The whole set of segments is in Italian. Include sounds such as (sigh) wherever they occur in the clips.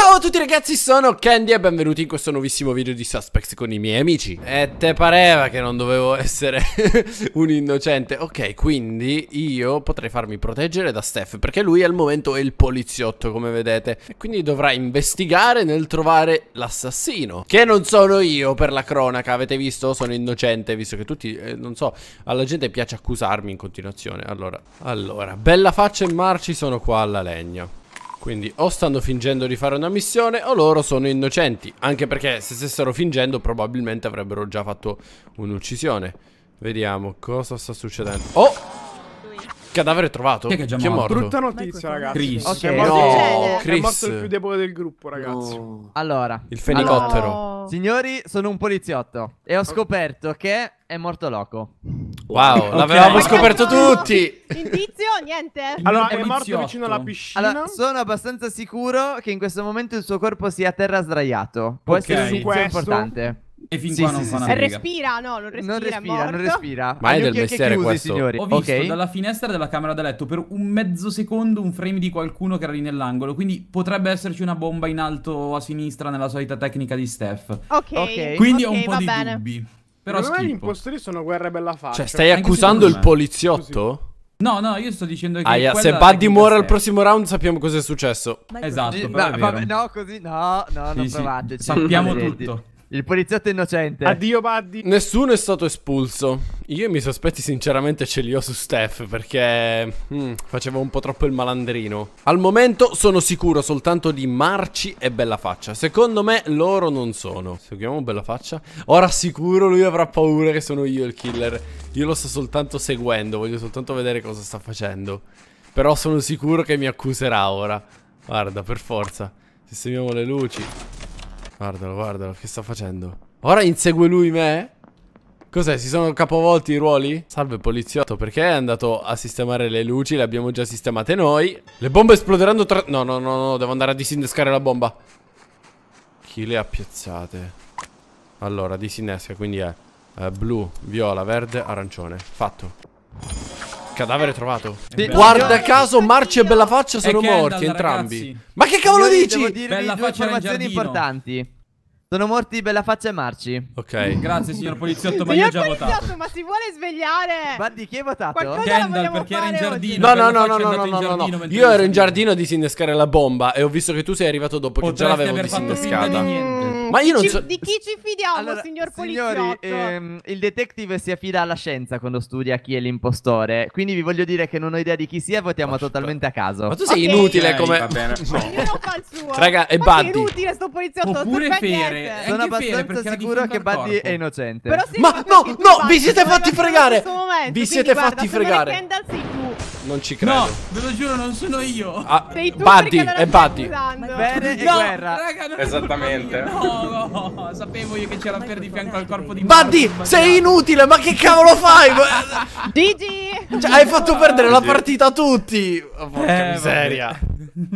Ciao a tutti ragazzi, sono Candy e benvenuti in questo nuovissimo video di Suspects con i miei amici E te pareva che non dovevo essere (laughs) un innocente Ok, quindi io potrei farmi proteggere da Steph Perché lui al momento è il poliziotto, come vedete E quindi dovrà investigare nel trovare l'assassino Che non sono io, per la cronaca, avete visto? Sono innocente, visto che tutti, eh, non so, alla gente piace accusarmi in continuazione Allora, allora, bella faccia e marci sono qua alla legna quindi o stanno fingendo di fare una missione o loro sono innocenti. Anche perché se stessero fingendo probabilmente avrebbero già fatto un'uccisione. Vediamo cosa sta succedendo. Oh! Cadavere trovato. Chi è, che è, morto? Brutta notizia, ragazzi. Chris. Okay. No, Chris. È morto il più debole del gruppo, ragazzi. No. Allora. Il fenicottero. Allora. Signori, sono un poliziotto e ho scoperto che è morto loco. Wow, okay. l'avevamo scoperto tutti! Indizio? Niente. Allora, è, è morto vicino alla piscina. Allora, sono abbastanza sicuro che in questo momento il suo corpo sia a terra sdraiato. Può okay. essere un indizio questo... importante. E fin qua sì, non sì, fa sì. Respira, no, non respira, non respira, non respira. Ma è del mestiere chiusi, questo. Signori. Ho visto okay. dalla finestra della camera da letto per un mezzo secondo un frame di qualcuno che era lì nell'angolo, quindi potrebbe esserci una bomba in alto a sinistra nella solita tecnica di Steph. Ok. okay. Quindi okay, ho un po' di bene. dubbi. Però Secondo me gli impostori sono guerra bella faccia. Cioè, stai accusando il poliziotto? Così. No, no, io sto dicendo che. Aia, se Buddy muore al prossimo round, sappiamo cosa è successo. Esatto. Però no, vabbè, no, così. No, no, non sì, provateci. Cioè, sappiamo tutto. Il poliziotto innocente. Addio, Buddy. Nessuno è stato espulso. Io i miei sospetti, sinceramente, ce li ho su Steph perché mm, faceva un po' troppo il malandrino. Al momento sono sicuro soltanto di Marci e Bellafaccia. Secondo me loro non sono. Seguiamo Bellafaccia. Ora sicuro lui avrà paura che sono io il killer. Io lo sto soltanto seguendo. Voglio soltanto vedere cosa sta facendo. Però sono sicuro che mi accuserà ora. Guarda, per forza. Sistemiamo le luci. Guardalo, guardalo, che sta facendo? Ora insegue lui me? Cos'è? Si sono capovolti i ruoli? Salve poliziotto, perché è andato a sistemare le luci? Le abbiamo già sistemate noi. Le bombe esploderanno tra... No, no, no, no, devo andare a disinnescare la bomba. Chi le ha piazzate? Allora, disinnesca, quindi è eh, blu, viola, verde, arancione. Fatto. Cadavere trovato. Bella Guarda bella. caso, Marci e Bellafaccia sono Kendall, morti entrambi. Ragazzi. Ma che cavolo Io dici? Bella due informazioni importanti. Sono morti Bella Faccia e Marci. Ok. Grazie, signor poliziotto, ma io ho già votato. Ma si vuole svegliare? Guardi, chi hai votato? Qualcosa Kendall, perché era in giardino. No, no, no, no, no, no, no, no. Io ero in giardino a disinnescare la bomba e ho visto che tu sei arrivato dopo, Potresti che già l'avevo disinnescata. Niente. Ma io non so... Di chi ci fidiamo, allora, signor signori, ehm, il detective si affida alla scienza quando studia chi è l'impostore. Quindi vi voglio dire che non ho idea di chi sia, votiamo oh, totalmente a caso. Ma tu sei okay. inutile come... va bene. (laughs) No. Ognuno fa il suo. Raga, è Buddy. è inutile sto poliziotto. Oppure Fere. Sono abbastanza sicuro che Buddy è innocente. Ma no, no, vi siete fatti fregare! Vi siete fatti fregare! non ci credo. No, ve lo giuro, non sono io. Ah, Sei tu Buddy, è Buddy. Bene no, e guerra. Raga, Esattamente. (laughs) No, no, sapevo io che c'era per di fianco al corpo di Buddy, sei inutile, ma che cavolo fai? (laughs) Gigi. Cioè, hai fatto perdere la partita a tutti. Oh, porca eh, miseria.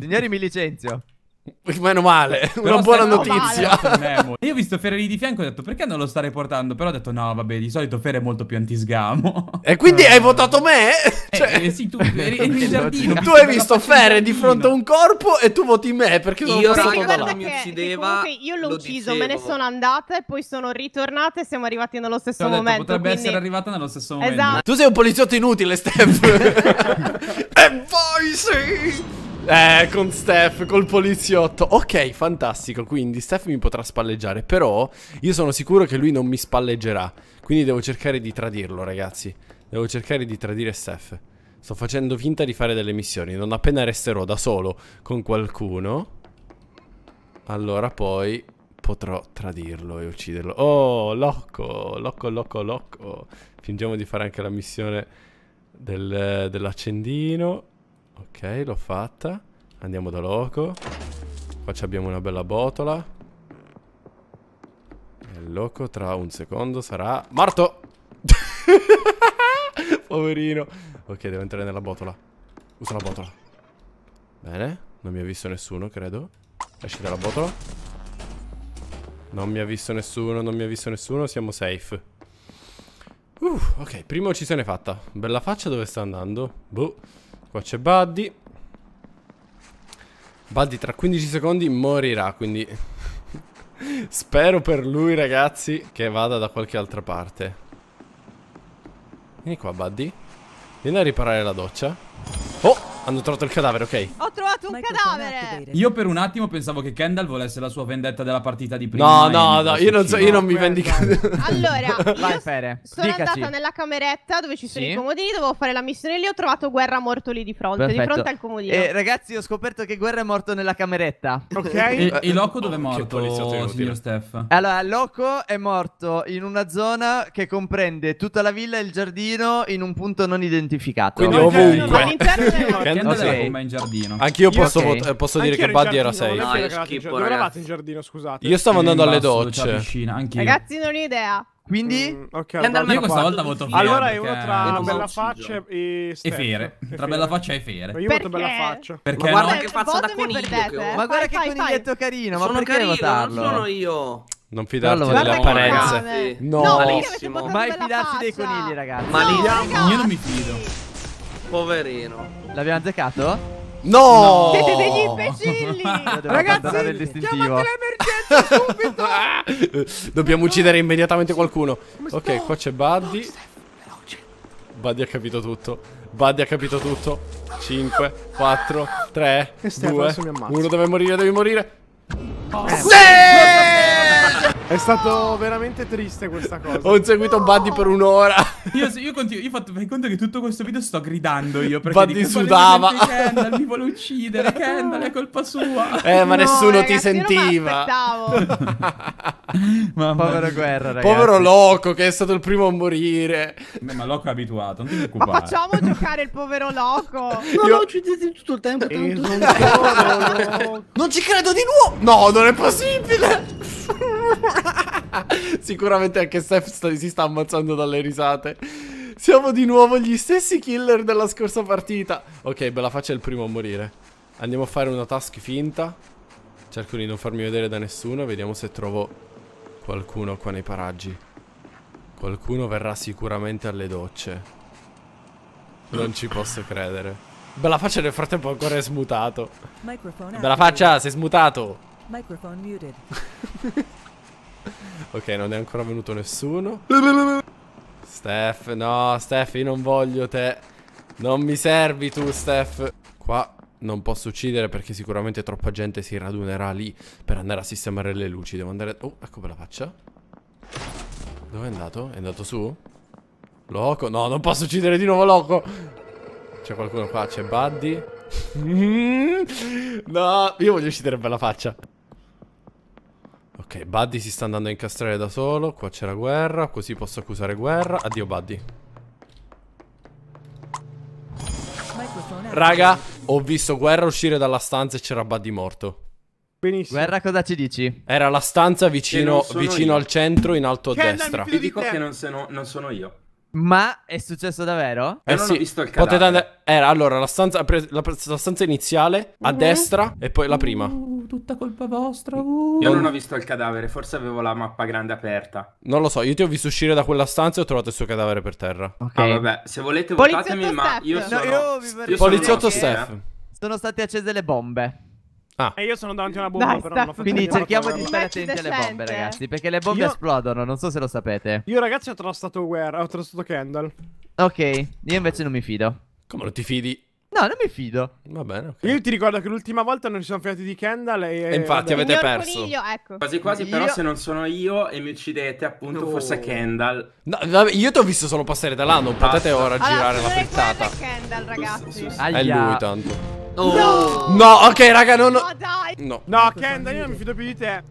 Signori, mi licenzio. (laughs) Meno male, Però una buona notizia. Male. Io ho visto Ferri di fianco e ho detto perché non lo sta portando? Però ho detto no, vabbè, di solito Ferri è molto più antisgamo. E quindi hai votato me? Eh, (laughs) cioè... eh sì, tu eri nel giardino. tu hai visto Ferri di fronte a un corpo e tu voti me perché io sono stato da là. Mi uccideva, che io l'ho ucciso, dicevo. me ne sono andata e poi sono ritornata e siamo arrivati nello cioè, stesso detto, momento. Potrebbe quindi... essere arrivata nello stesso esatto. momento. Tu sei un poliziotto inutile, Steph. (laughs) e poi sì! Eh, con Steph, col poliziotto. Ok, fantastico. Quindi Steph mi potrà spalleggiare. Però io sono sicuro che lui non mi spalleggerà. Quindi devo cercare di tradirlo, ragazzi. Devo cercare di tradire Steph. Sto facendo finta di fare delle missioni. Non appena resterò da solo con qualcuno. Allora poi potrò tradirlo e ucciderlo. Oh, locco, locco, locco, locco. Fingiamo di fare anche la missione del, dell'accendino. Ok, l'ho fatta. Andiamo da Loco. Qua abbiamo una bella botola. E Loco tra un secondo sarà... Morto! (laughs) Poverino. Ok, devo entrare nella botola. Usa la botola. Bene. Non mi ha visto nessuno, credo. Esci dalla botola. Non mi ha visto nessuno, non mi ha visto nessuno. Siamo safe. Uh, ok, prima uccisione fatta. Bella faccia dove sta andando? Boh. Qua c'è Buddy Buddy tra 15 secondi morirà Quindi (laughs) Spero per lui ragazzi Che vada da qualche altra parte Vieni qua Buddy Vieni a riparare la doccia Oh hanno trovato il cadavere, ok. Ho trovato un cadavere. Io per un attimo pensavo che Kendall volesse la sua vendetta della partita di prima. No, no, no, io non, so, io non mi vendico. (laughs) allora, Vai, Fere. sono Dicaci. andata nella cameretta dove ci sono sì. i comodini, dovevo fare la missione lì, ho trovato Guerra morto lì di fronte, Perfetto. di fronte al comodino. Eh, ragazzi, ho scoperto che Guerra è morto nella cameretta. Ok. e, e eh, Loco dove è morto, oh, signor Steph? Allora, Loco è morto in una zona che comprende tutta la villa e il giardino in un punto non identificato. Quindi ovunque. All'interno (laughs) Tenda okay. della gomma in giardino. Anch'io posso, okay. eh, posso dire che Buddy era 6. No, io schifo, Dove eravate in giardino, scusate? Io stavo andando alle docce. Ragazzi, non ho idea. Quindi, mm, okay, io questa volta voto Fiera. Allora è uno tra Bella Faccia e, e Fere. Tra Bella Faccia e Fere. io voto Bella Faccia. Perché guarda che faccia da coniglio. Ma guarda che coniglietto carino. Ma perché carino, votarlo? Non sono io. Non fidarti allora, delle apparenze. No, no malissimo. Mai fidarti dei conigli, ragazzi. Malissimo. Io non mi fido. Poverino. L'abbiamo azzeccato? No! Siete degli imbecilli! Ragazzi, chiamate l'emergenza subito! (laughs) Dobbiamo uccidere immediatamente qualcuno. Ok, qua c'è Buddy. Buddy ha capito tutto. Buddy ha capito tutto. 5, 4, 3, 2, 1. Deve morire, devi morire. Oh. Sì! È stato veramente triste questa cosa. Ho inseguito Buddy per un'ora. Io, io, continuo, io ho fatto per conto che tutto questo video sto gridando io. Perché Buddy dico, sudava. Kendall mi vuole uccidere, (laughs) Kendall è colpa sua. Eh, ma no, nessuno ragazzi, ti sentiva. (laughs) Povero guerra, ragazzi. Povero Loco che è stato il primo a morire. ma Loco è abituato, non ti preoccupare. Ma facciamo giocare il povero Loco. (laughs) No, io... no, uccidete tutto il tempo. Tanto... Eh, non ci credo di nuovo. No, non è possibile. (laughs) Sicuramente anche Steph sta, si sta ammazzando dalle risate. Siamo di nuovo gli stessi killer della scorsa partita. Ok, bella faccia è il primo a morire. Andiamo a fare una task finta. Cerco di non farmi vedere da nessuno. Vediamo se trovo qualcuno qua nei paraggi. Qualcuno verrà sicuramente alle docce. Non ci posso credere. Bella faccia nel frattempo ancora è smutato. Bella faccia, sei smutato. Microphone muted. (laughs) ok, non è ancora venuto nessuno. Steph, no, Steph, io non voglio te. Non mi servi tu, Steph. Qua non posso uccidere perché sicuramente troppa gente si radunerà lì per andare a sistemare le luci. Devo andare... Oh, ecco per faccia. Dove è andato? È andato su? Loco? No, non posso uccidere di nuovo Loco. C'è qualcuno qua, c'è Buddy. (laughs) no, io voglio uccidere per la faccia. Buddy si sta andando a incastrare da solo. Qua c'è la guerra, così posso accusare guerra. Addio Buddy. Raga, ho visto guerra uscire dalla stanza e c'era Buddy morto. Benissimo. Guerra, cosa ci dici? Era la stanza vicino, vicino al centro, in alto a destra. Ti dico che non, no, non sono io. Ma è successo davvero? Eh, eh sì, visto il cadavere. Potete andare... Era allora la stanza, la, la stanza iniziale, uh -huh. a mm. destra e poi la prima. Uh, tutta colpa vostra. Uh. Io non ho visto il cadavere, forse avevo la mappa grande aperta. Non lo so, io ti ho visto uscire da quella stanza e ho trovato il suo cadavere per terra. Ok. Ah, vabbè, se volete votatemi, ma io sono... No, io Poliziotto Steph. Sono state accese le bombe. Ah. E io sono davanti a una bomba, Dai, però non ho fatto Quindi cerchiamo di stare attenti alle bombe, ragazzi. Perché le bombe io... esplodono, non so se lo sapete. Io, ragazzi, ho trastato Ware, ho trastato Kendall. Ok, io invece non mi fido. Come non ti fidi? No, non mi fido. Va bene. Okay. Io ti ricordo che l'ultima volta non ci siamo fidati di Kendall. E, e infatti vabbè. avete perso. Coniglio, ecco. Quasi quasi, io... però, se non sono io e mi uccidete, appunto, no. forse Kendall. No, vabbè, io ti ho visto solo passare da là. Non Basta. potete ora allora, girare la frittata. Ma è Kendall, ragazzi. È lui, tanto. Oh. No. no, ok, raga, non. No, dai. No, no Kenda, io non mi fido più di te.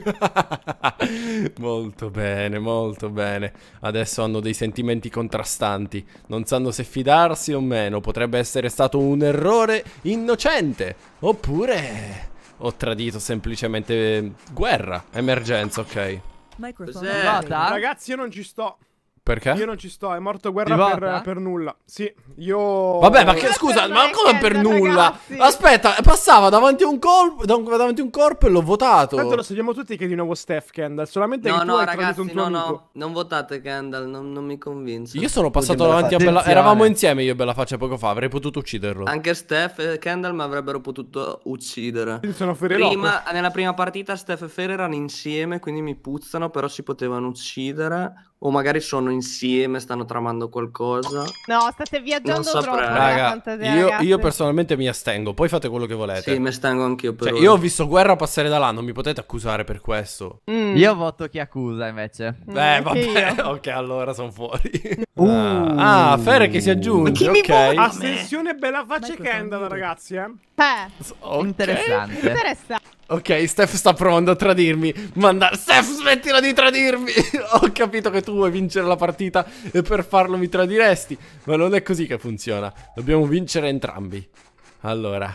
(laughs) molto bene, molto bene. Adesso hanno dei sentimenti contrastanti. Non sanno se fidarsi o meno. Potrebbe essere stato un errore innocente. Oppure. Ho tradito semplicemente guerra, emergenza, ok. Ragazzi, io non ci sto. Perché? Io non ci sto, è morto guerra per, per, nulla. Sì, io. Vabbè, ma che, scusa, ma come per nulla? Ragazzi. Aspetta, passava davanti a un, col- davanti un corpo e l'ho votato. Tanto lo sappiamo tutti che è di nuovo Steph Kendall. Solamente no, che no, tu hai ragazzi, un tuo no, amico. no, non votate Kendall, non, non mi convince. Io sono passato davanti a Bella. Eravamo insieme io e Bella Faccia poco fa, avrei potuto ucciderlo. Anche Steph e Kendall mi avrebbero potuto uccidere. Quindi sono prima, Nella prima partita Steph e Ferrer erano insieme, quindi mi puzzano, però si potevano uccidere o magari sono insieme, stanno tramando qualcosa. No, state viaggiando non troppo. Raga, io, io, personalmente mi astengo. Poi fate quello che volete. Sì, mi astengo anch'io. Cioè, io ho visto guerra passare da là. Non mi potete accusare per questo. Mm. Io voto chi accusa invece. Beh, mm, vabbè. (laughs) ok, allora sono fuori. (laughs) Uh, ah, Fer che si aggiunge. Chi okay. mi Ascensione bella faccia e Kendall, ragazzi. Eh. eh. Okay. Interessante. Interessante. Ok, Steph sta provando a tradirmi. Manda. Steph, smettila di tradirmi. (laughs) Ho capito che tu vuoi vincere la partita e per farlo mi tradiresti. Ma non è così che funziona. Dobbiamo vincere entrambi. Allora,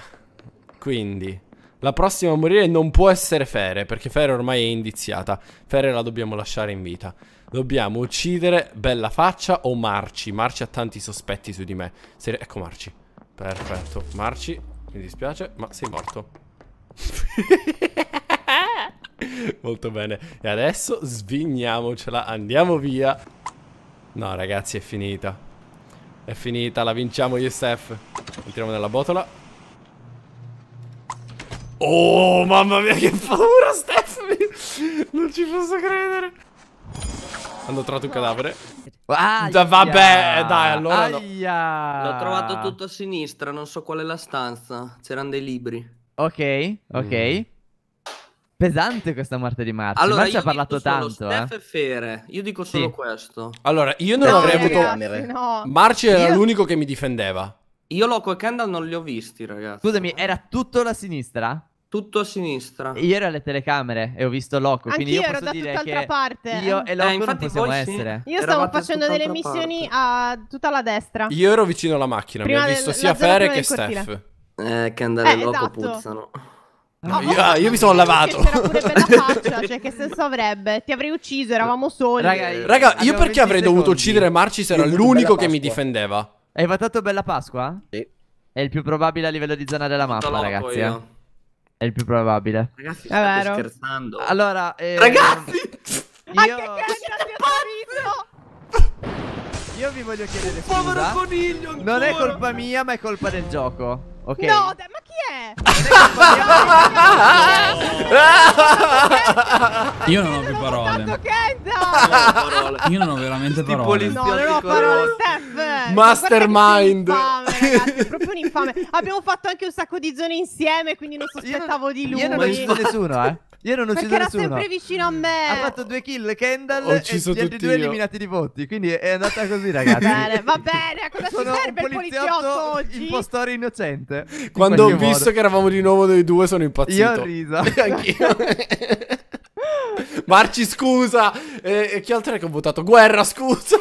quindi. La prossima a morire non può essere Fere, perché Fere ormai è indiziata. Fere la dobbiamo lasciare in vita. Dobbiamo uccidere Bella Faccia o Marci. Marci ha tanti sospetti su di me. Se... Ecco Marci. Perfetto. Marci, mi dispiace, ma sei morto. (laughs) Molto bene. E adesso svigniamocela. Andiamo via. No, ragazzi, è finita. È finita, la vinciamo io e Steph. Entriamo nella botola. Oh, mamma mia, che paura, Steph! Non ci posso credere. Hanno trovato un cadavere. Aia. Vabbè, dai, allora no. L'ho trovato tutto a sinistra, non so qual è la stanza. C'erano dei libri. Ok, ok. Mm. Pesante questa morte di Marzio. Allora, Marzio ha parlato tanto. Steph eh. Fere. Io dico solo sì. questo. Allora, io non no, avrei avuto. no. Marci era io... l'unico che mi difendeva. Io Loco e Kendall non li ho visti, ragazzi. Scusami, era tutto la sinistra? Tutto a sinistra. Io ero alle telecamere e ho visto Loco, Anch'io quindi io ero da tutt'altra parte. Io e eh, Loco eh, non possiamo sì. Io stavo facendo delle missioni parte. a tutta la destra. Io ero vicino alla macchina, Prima mi ha visto sia Fere che Steph. Eh, che andare eh, Loco esatto. puzzano. oh, io, io, mi sono (laughs) lavato. C'era pure bella (laughs) faccia, cioè che senso avrebbe? Ti avrei ucciso, eravamo soli. Raga, Raga io perché avrei dovuto uccidere Marci se era l'unico che mi difendeva? Hai votato Bella Pasqua? Sì. È il più probabile a livello di zona della mappa, ragazzi. Eh. È il più probabile. Ragazzi, state vero. scherzando. Allora, eh, Ragazzi! Ma che cazzo io... vi voglio chiedere Povero scusa. coniglio! Non è colpa mia, ma è colpa del gioco. Ok. No, ma io non ho più parole. Io non ho veramente parole. No, non ho parole, Steph. Cioè, Mastermind. Ragazzi, proprio un infame. Abbiamo fatto anche un sacco di zone insieme, quindi non sospettavo di lui. Io non ho visto nessuno, eh. Ieri non ucciso nessuno. Perché era sempre vicino a me. Ha fatto due kill Kendall Ho ucciso e gli altri due eliminati di voti. Quindi è andata così, ragazzi. bene, va bene. A cosa Sono ci serve il poliziotto oggi? Impostore innocente. In Quando ho visto che eravamo di nuovo noi due sono impazzito. Io ho riso. (laughs) Anch'io. (laughs) Marci scusa. E, e chi altro è che ho votato? Guerra scusa.